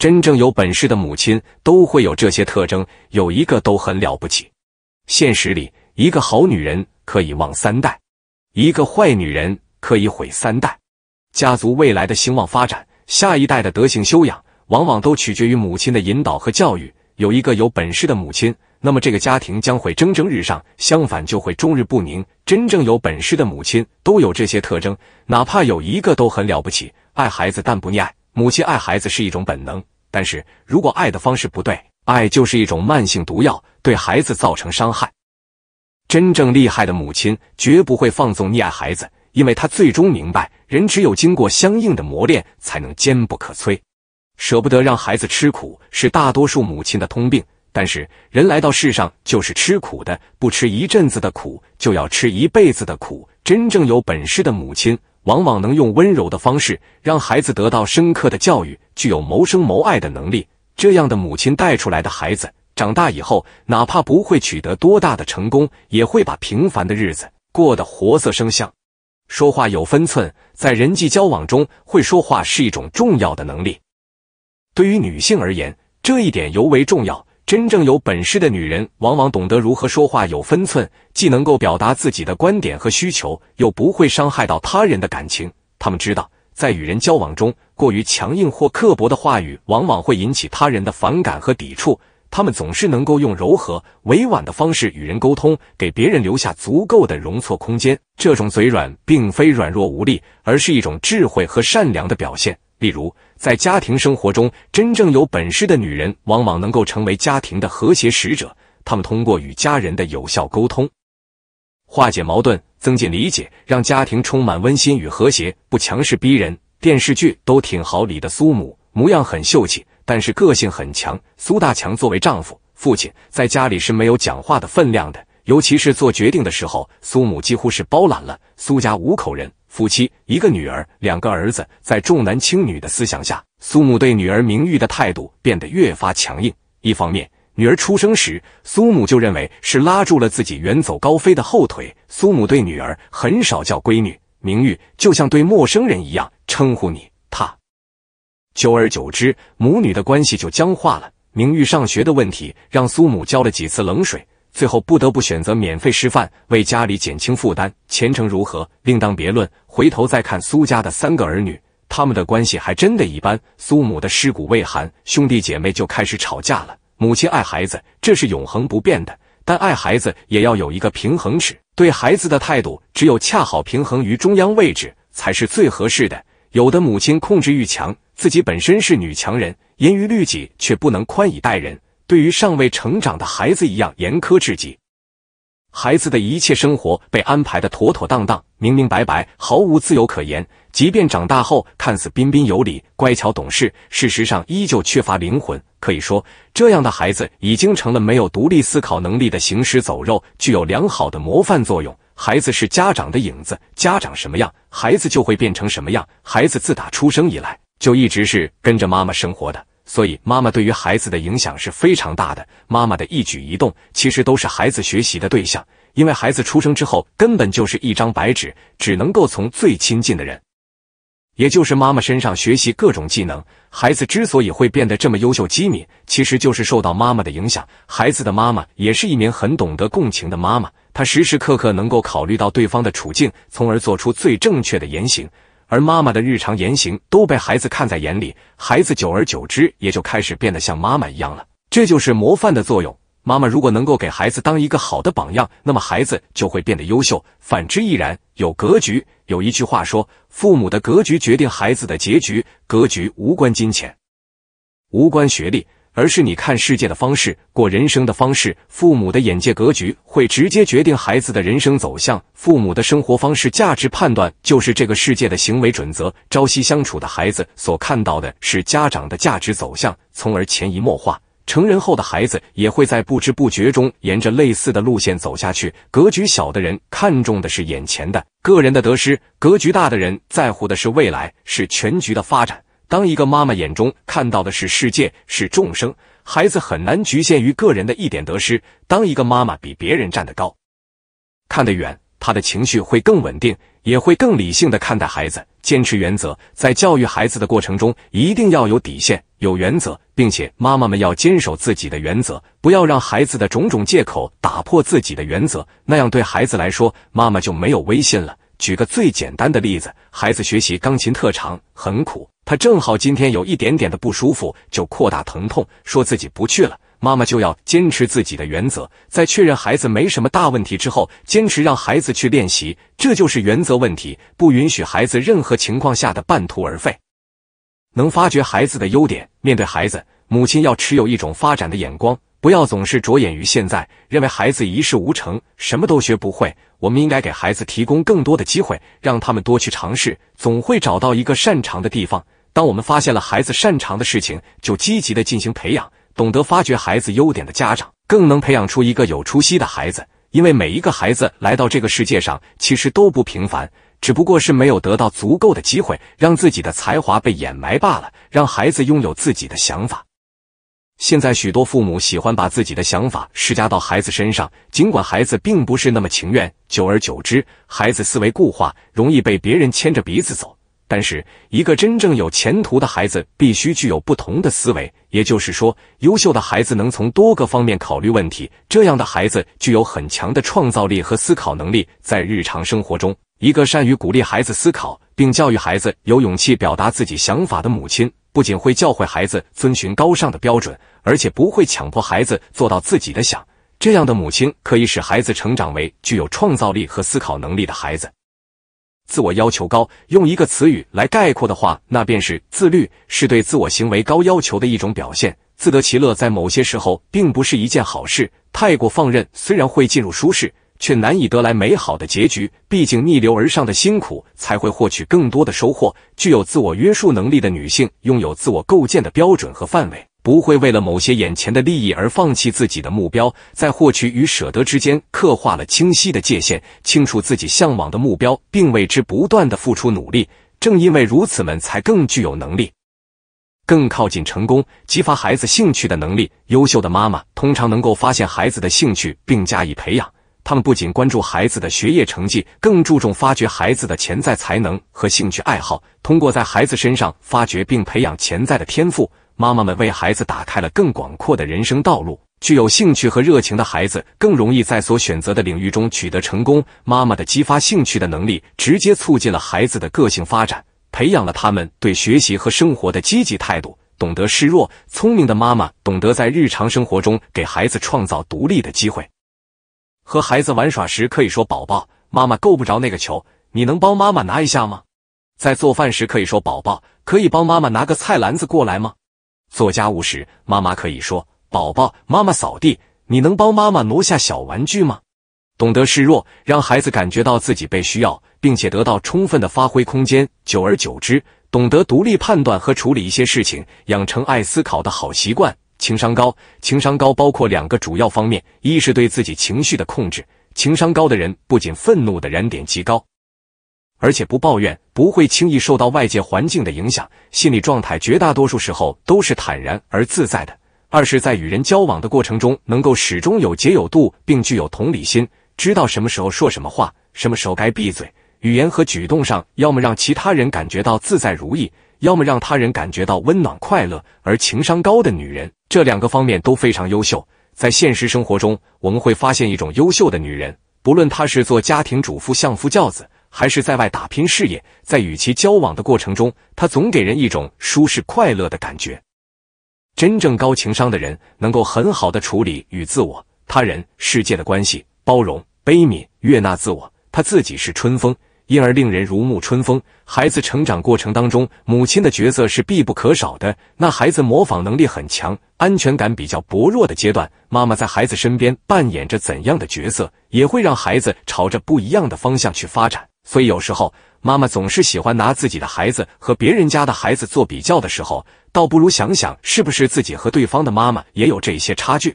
真正有本事的母亲都会有这些特征，有一个都很了不起。现实里，一个好女人可以旺三代，一个坏女人可以毁三代。家族未来的兴旺发展，下一代的德行修养，往往都取决于母亲的引导和教育。有一个有本事的母亲，那么这个家庭将会蒸蒸日上；相反，就会终日不宁。真正有本事的母亲都有这些特征，哪怕有一个都很了不起。爱孩子但不溺爱，母亲爱孩子是一种本能。但是如果爱的方式不对，爱就是一种慢性毒药，对孩子造成伤害。真正厉害的母亲绝不会放纵溺爱孩子，因为她最终明白，人只有经过相应的磨练，才能坚不可摧。舍不得让孩子吃苦，是大多数母亲的通病。但是，人来到世上就是吃苦的，不吃一阵子的苦，就要吃一辈子的苦。真正有本事的母亲。往往能用温柔的方式让孩子得到深刻的教育，具有谋生谋爱的能力。这样的母亲带出来的孩子，长大以后哪怕不会取得多大的成功，也会把平凡的日子过得活色生香。说话有分寸，在人际交往中，会说话是一种重要的能力。对于女性而言，这一点尤为重要。真正有本事的女人，往往懂得如何说话有分寸，既能够表达自己的观点和需求，又不会伤害到他人的感情。她们知道，在与人交往中，过于强硬或刻薄的话语，往往会引起他人的反感和抵触。她们总是能够用柔和、委婉的方式与人沟通，给别人留下足够的容错空间。这种嘴软，并非软弱无力，而是一种智慧和善良的表现。例如，在家庭生活中，真正有本事的女人往往能够成为家庭的和谐使者。她们通过与家人的有效沟通，化解矛盾，增进理解，让家庭充满温馨与和谐，不强势逼人。电视剧《都挺好》里的苏母，模样很秀气，但是个性很强。苏大强作为丈夫、父亲，在家里是没有讲话的分量的，尤其是做决定的时候，苏母几乎是包揽了苏家五口人。夫妻一个女儿，两个儿子，在重男轻女的思想下，苏母对女儿明玉的态度变得越发强硬。一方面，女儿出生时，苏母就认为是拉住了自己远走高飞的后腿。苏母对女儿很少叫闺女明玉，就像对陌生人一样称呼你她。久而久之，母女的关系就僵化了。明玉上学的问题，让苏母浇了几次冷水。最后不得不选择免费师范，为家里减轻负担。前程如何，另当别论。回头再看苏家的三个儿女，他们的关系还真的一般。苏母的尸骨未寒，兄弟姐妹就开始吵架了。母亲爱孩子，这是永恒不变的，但爱孩子也要有一个平衡尺。对孩子的态度，只有恰好平衡于中央位置，才是最合适的。有的母亲控制欲强，自己本身是女强人，严于律己，却不能宽以待人。对于尚未成长的孩子一样严苛至极，孩子的一切生活被安排的妥妥当当、明明白白，毫无自由可言。即便长大后看似彬彬有礼、乖巧懂事，事实上依旧缺乏灵魂。可以说，这样的孩子已经成了没有独立思考能力的行尸走肉。具有良好的模范作用，孩子是家长的影子，家长什么样，孩子就会变成什么样。孩子自打出生以来，就一直是跟着妈妈生活的。所以，妈妈对于孩子的影响是非常大的。妈妈的一举一动，其实都是孩子学习的对象。因为孩子出生之后，根本就是一张白纸，只能够从最亲近的人，也就是妈妈身上学习各种技能。孩子之所以会变得这么优秀、机敏，其实就是受到妈妈的影响。孩子的妈妈也是一名很懂得共情的妈妈，她时时刻刻能够考虑到对方的处境，从而做出最正确的言行。而妈妈的日常言行都被孩子看在眼里，孩子久而久之也就开始变得像妈妈一样了。这就是模范的作用。妈妈如果能够给孩子当一个好的榜样，那么孩子就会变得优秀；反之亦然。有格局，有一句话说，父母的格局决定孩子的结局。格局无关金钱，无关学历。而是你看世界的方式，过人生的方式，父母的眼界格局会直接决定孩子的人生走向。父母的生活方式、价值判断，就是这个世界的行为准则。朝夕相处的孩子所看到的是家长的价值走向，从而潜移默化。成人后的孩子也会在不知不觉中沿着类似的路线走下去。格局小的人看重的是眼前的、个人的得失；格局大的人在乎的是未来，是全局的发展。当一个妈妈眼中看到的是世界是众生，孩子很难局限于个人的一点得失。当一个妈妈比别人站得高，看得远，她的情绪会更稳定，也会更理性的看待孩子。坚持原则，在教育孩子的过程中，一定要有底线、有原则，并且妈妈们要坚守自己的原则，不要让孩子的种种借口打破自己的原则。那样对孩子来说，妈妈就没有威信了。举个最简单的例子，孩子学习钢琴特长很苦，他正好今天有一点点的不舒服，就扩大疼痛，说自己不去了。妈妈就要坚持自己的原则，在确认孩子没什么大问题之后，坚持让孩子去练习，这就是原则问题，不允许孩子任何情况下的半途而废。能发掘孩子的优点，面对孩子，母亲要持有一种发展的眼光。不要总是着眼于现在，认为孩子一事无成，什么都学不会。我们应该给孩子提供更多的机会，让他们多去尝试，总会找到一个擅长的地方。当我们发现了孩子擅长的事情，就积极的进行培养。懂得发掘孩子优点的家长，更能培养出一个有出息的孩子。因为每一个孩子来到这个世界上，其实都不平凡，只不过是没有得到足够的机会，让自己的才华被掩埋罢了。让孩子拥有自己的想法。现在许多父母喜欢把自己的想法施加到孩子身上，尽管孩子并不是那么情愿。久而久之，孩子思维固化，容易被别人牵着鼻子走。但是，一个真正有前途的孩子必须具有不同的思维，也就是说，优秀的孩子能从多个方面考虑问题。这样的孩子具有很强的创造力和思考能力，在日常生活中。一个善于鼓励孩子思考，并教育孩子有勇气表达自己想法的母亲，不仅会教会孩子遵循高尚的标准，而且不会强迫孩子做到自己的想。这样的母亲可以使孩子成长为具有创造力和思考能力的孩子。自我要求高，用一个词语来概括的话，那便是自律，是对自我行为高要求的一种表现。自得其乐在某些时候并不是一件好事，太过放任虽然会进入舒适。却难以得来美好的结局。毕竟逆流而上的辛苦，才会获取更多的收获。具有自我约束能力的女性，拥有自我构建的标准和范围，不会为了某些眼前的利益而放弃自己的目标，在获取与舍得之间刻画了清晰的界限，清楚自己向往的目标，并为之不断的付出努力。正因为如此，们才更具有能力，更靠近成功。激发孩子兴趣的能力，优秀的妈妈通常能够发现孩子的兴趣并加以培养。他们不仅关注孩子的学业成绩，更注重发掘孩子的潜在才能和兴趣爱好。通过在孩子身上发掘并培养潜在的天赋，妈妈们为孩子打开了更广阔的人生道路。具有兴趣和热情的孩子更容易在所选择的领域中取得成功。妈妈的激发兴趣的能力直接促进了孩子的个性发展，培养了他们对学习和生活的积极态度。懂得示弱、聪明的妈妈懂得在日常生活中给孩子创造独立的机会。和孩子玩耍时可以说：“宝宝，妈妈够不着那个球，你能帮妈妈拿一下吗？”在做饭时可以说：“宝宝，可以帮妈妈拿个菜篮子过来吗？”做家务时，妈妈可以说：“宝宝，妈妈扫地，你能帮妈妈挪下小玩具吗？”懂得示弱，让孩子感觉到自己被需要，并且得到充分的发挥空间。久而久之，懂得独立判断和处理一些事情，养成爱思考的好习惯。情商高，情商高包括两个主要方面：一是对自己情绪的控制，情商高的人不仅愤怒的燃点极高，而且不抱怨，不会轻易受到外界环境的影响，心理状态绝大多数时候都是坦然而自在的；二是，在与人交往的过程中，能够始终有节有度，并具有同理心，知道什么时候说什么话，什么时候该闭嘴。语言和举动上，要么让其他人感觉到自在如意，要么让他人感觉到温暖快乐。而情商高的女人，这两个方面都非常优秀。在现实生活中，我们会发现一种优秀的女人，不论她是做家庭主妇、相夫教子，还是在外打拼事业，在与其交往的过程中，她总给人一种舒适快乐的感觉。真正高情商的人，能够很好的处理与自我、他人、世界的关系，包容、悲悯、悦纳自我，她自己是春风。因而令人如沐春风。孩子成长过程当中，母亲的角色是必不可少的。那孩子模仿能力很强，安全感比较薄弱的阶段，妈妈在孩子身边扮演着怎样的角色，也会让孩子朝着不一样的方向去发展。所以有时候，妈妈总是喜欢拿自己的孩子和别人家的孩子做比较的时候，倒不如想想是不是自己和对方的妈妈也有这些差距。